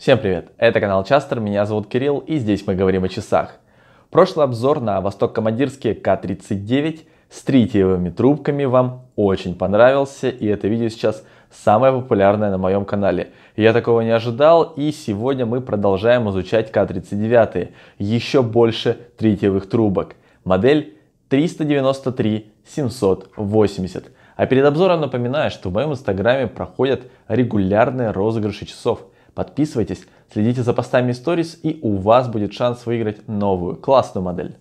Всем привет! Это канал Частер, меня зовут Кирилл и здесь мы говорим о часах. Прошлый обзор на восток-командирские К-39 с тритиевыми трубками вам очень понравился и это видео сейчас самое популярное на моем канале. Я такого не ожидал и сегодня мы продолжаем изучать К-39, еще больше тритиевых трубок. Модель 393-780. А перед обзором напоминаю, что в моем инстаграме проходят регулярные розыгрыши часов Подписывайтесь, следите за постами Stories и у вас будет шанс выиграть новую классную модель.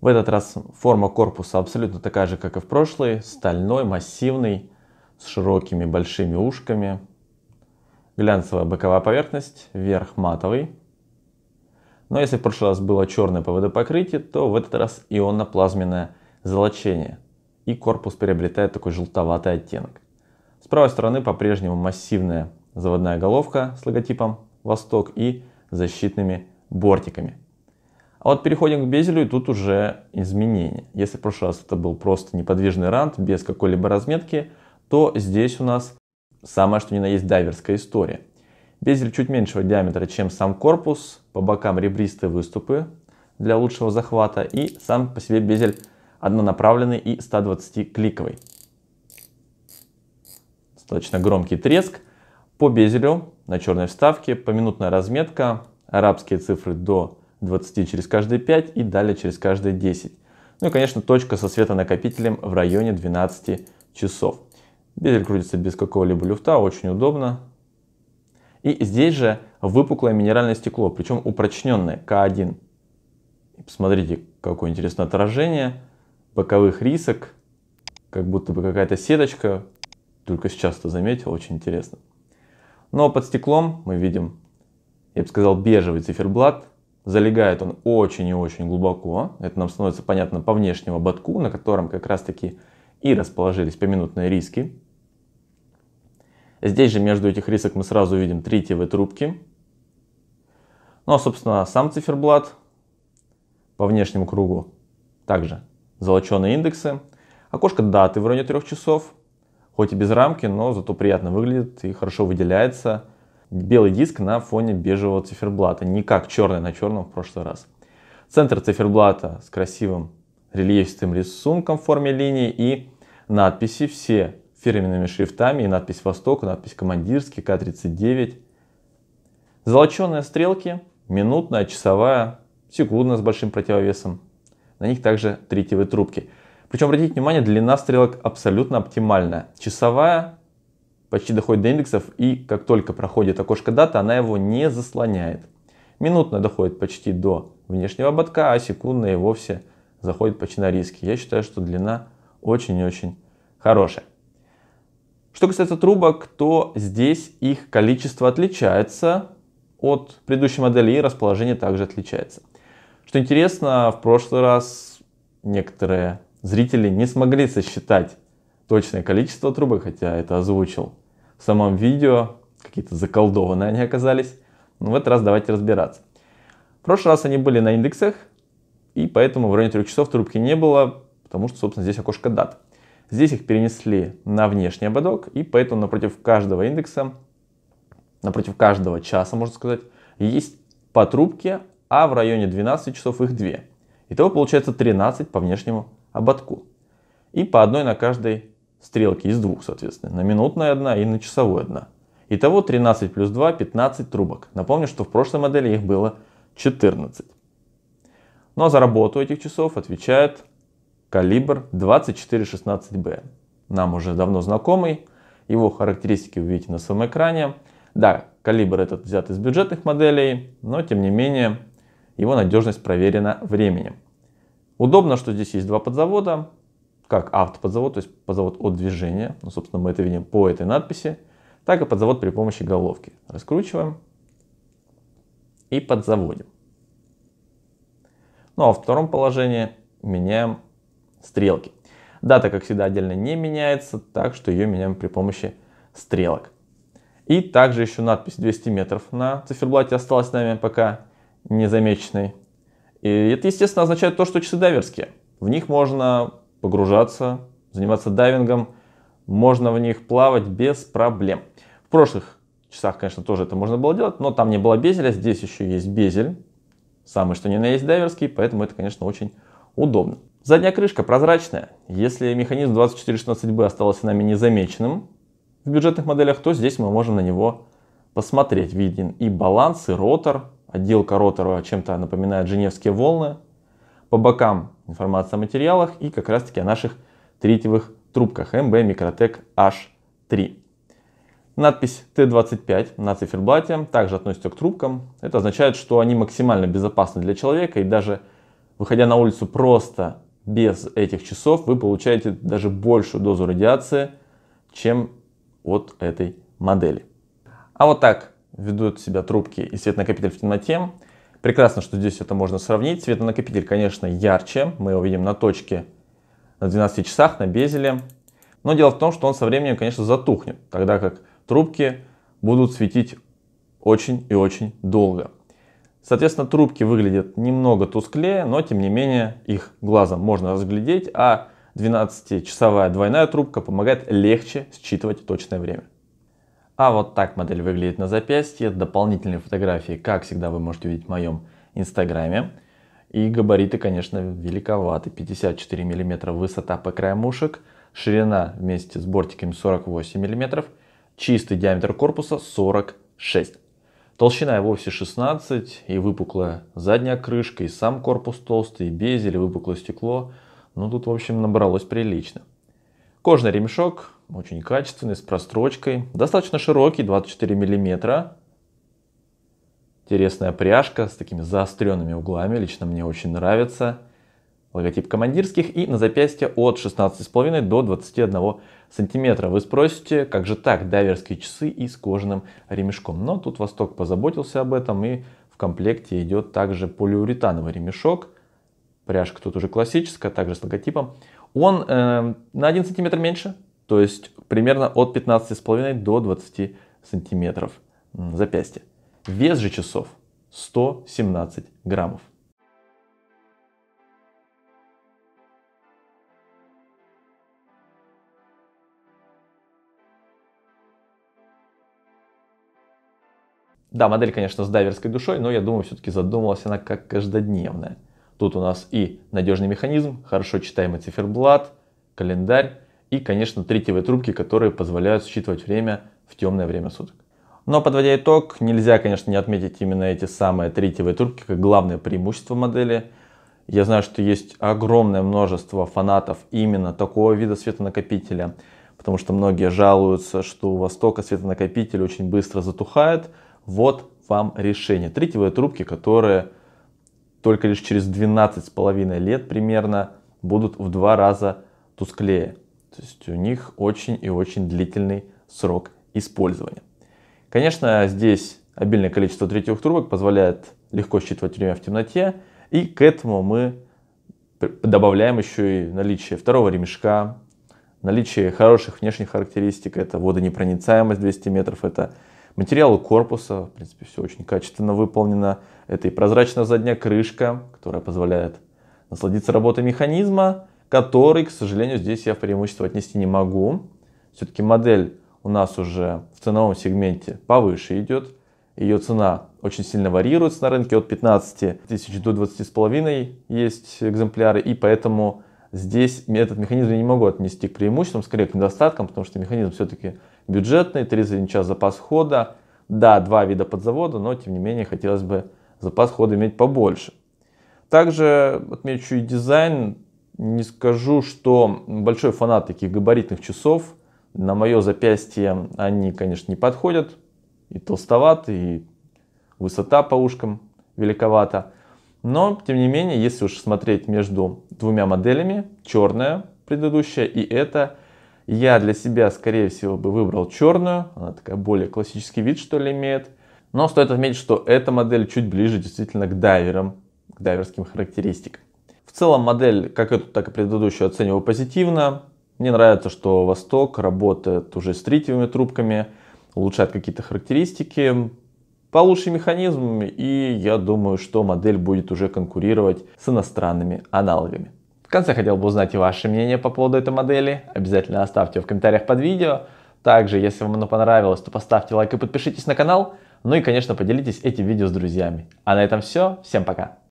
В этот раз форма корпуса абсолютно такая же, как и в прошлый. Стальной, массивный, с широкими большими ушками. Глянцевая боковая поверхность, верх матовый. Но если в прошлый раз было черное ПВД покрытие, то в этот раз ионно-плазменное золочение. И корпус приобретает такой желтоватый оттенок. С правой стороны по-прежнему массивная заводная головка с логотипом «Восток» и защитными бортиками. А вот переходим к безелю, и тут уже изменения. Если в прошлый раз это был просто неподвижный рант, без какой-либо разметки, то здесь у нас самое что ни на есть дайверская история. Безель чуть меньшего диаметра, чем сам корпус, по бокам ребристые выступы для лучшего захвата и сам по себе безель однонаправленный и 120-кликовый. Достаточно громкий треск, по безелю на черной вставке поминутная разметка, арабские цифры до 20 через каждые 5 и далее через каждые 10. Ну и, конечно, точка со светонакопителем в районе 12 часов. Безель крутится без какого-либо люфта, очень удобно. И здесь же выпуклое минеральное стекло, причем упрочненное, К1. Посмотрите, какое интересное отражение боковых рисок, как будто бы какая-то сеточка. Только сейчас это заметил, очень интересно. Но под стеклом мы видим, я бы сказал, бежевый циферблат. Залегает он очень и очень глубоко. Это нам становится понятно по внешнему ободку, на котором как раз таки и расположились поминутные риски. Здесь же между этих рисок мы сразу видим три ТВ-трубки. Ну а, собственно, сам циферблат по внешнему кругу также золоченые индексы. Окошко даты в районе трех часов хоть и без рамки, но зато приятно выглядит и хорошо выделяется белый диск на фоне бежевого циферблата, не как черный на черном в прошлый раз. Центр циферблата с красивым рельефистым рисунком в форме линии и надписи все фирменными шрифтами и надпись «Восток», и надпись «Командирский», К-39. Золоченые стрелки, минутная, часовая, секундная с большим противовесом. На них также тритиевые трубки – причем, обратите внимание, длина стрелок абсолютно оптимальная. Часовая почти доходит до индексов, и как только проходит окошко даты, она его не заслоняет. Минутная доходит почти до внешнего ободка, а секундная и вовсе заходит почти на риски. Я считаю, что длина очень-очень хорошая. Что касается трубок, то здесь их количество отличается от предыдущей модели и расположение также отличается. Что интересно, в прошлый раз некоторые зрители не смогли сосчитать точное количество трубы, хотя это озвучил в самом видео, какие-то заколдованные они оказались. Но ну в этот раз давайте разбираться. В прошлый раз они были на индексах, и поэтому в районе трех часов трубки не было, потому что, собственно, здесь окошко дат. Здесь их перенесли на внешний ободок, и поэтому напротив каждого индекса, напротив каждого часа, можно сказать, есть по трубке, а в районе 12 часов их 2. Итого получается 13 по внешнему ободку. И по одной на каждой стрелке, из двух, соответственно. На минутная одна и на часовой одна. Итого 13 плюс 2, 15 трубок. Напомню, что в прошлой модели их было 14. Ну а за работу этих часов отвечает калибр 2416B. Нам уже давно знакомый. Его характеристики вы видите на своем экране. Да, калибр этот взят из бюджетных моделей, но тем не менее его надежность проверена временем. Удобно, что здесь есть два подзавода, как автоподзавод, то есть подзавод от движения, ну, собственно, мы это видим по этой надписи, так и подзавод при помощи головки. Раскручиваем и подзаводим. Ну а во втором положении меняем стрелки. Дата, как всегда, отдельно не меняется, так что ее меняем при помощи стрелок. И также еще надпись 200 метров на циферблате осталась с нами пока незамеченной. И это, естественно, означает то, что часы дайверские. В них можно погружаться, заниматься дайвингом, можно в них плавать без проблем. В прошлых часах, конечно, тоже это можно было делать, но там не было безеля, здесь еще есть безель, самый что ни на есть дайверский, поэтому это, конечно, очень удобно. Задняя крышка прозрачная. Если механизм 2416B остался нами незамеченным в бюджетных моделях, то здесь мы можем на него посмотреть. Виден и баланс, и ротор, отделка ротора чем-то напоминает Женевские волны. По бокам информация о материалах и как раз таки о наших тритевых трубках МБ Микротек H3. Надпись Т-25 на циферблате также относится к трубкам. Это означает, что они максимально безопасны для человека и даже выходя на улицу просто без этих часов, вы получаете даже большую дозу радиации, чем от этой модели. А вот так ведут себя трубки и светонакопитель в темноте. Прекрасно, что здесь это можно сравнить. Светонакопитель, конечно, ярче. Мы его видим на точке на 12 часах, на безеле. Но дело в том, что он со временем, конечно, затухнет, тогда как трубки будут светить очень и очень долго. Соответственно, трубки выглядят немного тусклее, но тем не менее их глазом можно разглядеть, а 12-часовая двойная трубка помогает легче считывать точное время. А вот так модель выглядит на запястье. Дополнительные фотографии, как всегда, вы можете увидеть в моем инстаграме. И габариты, конечно, великоваты. 54 мм высота по краям ушек, ширина вместе с бортиками 48 мм, чистый диаметр корпуса 46 Толщина и вовсе 16, и выпуклая задняя крышка, и сам корпус толстый, и безель, и выпуклое стекло. Ну, тут, в общем, набралось прилично. Кожный ремешок, очень качественный, с прострочкой. Достаточно широкий, 24 миллиметра. Интересная пряжка с такими заостренными углами. Лично мне очень нравится. Логотип командирских и на запястье от 16,5 до 21 сантиметра. Вы спросите, как же так, дайверские часы и с кожаным ремешком. Но тут Восток позаботился об этом и в комплекте идет также полиуретановый ремешок. Пряжка тут уже классическая, также с логотипом. Он э, на 1 сантиметр меньше, то есть примерно от 15,5 до 20 сантиметров запястья. Вес же часов 117 граммов. Да, модель, конечно, с дайверской душой, но я думаю, все-таки задумалась она как каждодневная. Тут у нас и надежный механизм, хорошо читаемый циферблат, календарь, и, конечно, тритиевые трубки, которые позволяют считывать время в темное время суток. Но подводя итог, нельзя, конечно, не отметить именно эти самые тритиевые трубки как главное преимущество модели. Я знаю, что есть огромное множество фанатов именно такого вида светонакопителя, потому что многие жалуются, что у Востока светонакопитель очень быстро затухает. Вот вам решение. Тритиевые трубки, которые только лишь через 12,5 лет примерно будут в два раза тусклее. То есть у них очень и очень длительный срок использования. Конечно, здесь обильное количество третьих трубок позволяет легко считывать время в темноте. И к этому мы добавляем еще и наличие второго ремешка, наличие хороших внешних характеристик, это водонепроницаемость 200 метров, это материал корпуса, в принципе, все очень качественно выполнено, это и прозрачная задняя крышка, которая позволяет насладиться работой механизма, который, к сожалению, здесь я в преимущество отнести не могу. Все-таки модель у нас уже в ценовом сегменте повыше идет. Ее цена очень сильно варьируется на рынке, от 15 тысяч до 20 с половиной есть экземпляры, и поэтому здесь этот механизм я не могу отнести к преимуществам, скорее к недостаткам, потому что механизм все-таки бюджетный, 31 час запас хода, да, два вида подзавода, но тем не менее хотелось бы запас хода иметь побольше. Также отмечу и дизайн, не скажу, что большой фанат таких габаритных часов. На мое запястье они, конечно, не подходят. И толстоваты, и высота по ушкам великовата. Но, тем не менее, если уж смотреть между двумя моделями, черная предыдущая и эта, я для себя, скорее всего, бы выбрал черную. Она такая более классический вид, что ли, имеет. Но стоит отметить, что эта модель чуть ближе действительно к дайверам, к дайверским характеристикам. В целом модель, как эту, так и предыдущую, оцениваю позитивно. Мне нравится, что Восток работает уже с тритиевыми трубками, улучшает какие-то характеристики, получше механизм, и я думаю, что модель будет уже конкурировать с иностранными аналогами. В конце хотел бы узнать и ваше мнение по поводу этой модели. Обязательно оставьте ее в комментариях под видео. Также, если вам оно понравилось, то поставьте лайк и подпишитесь на канал. Ну и, конечно, поделитесь этим видео с друзьями. А на этом все. Всем пока!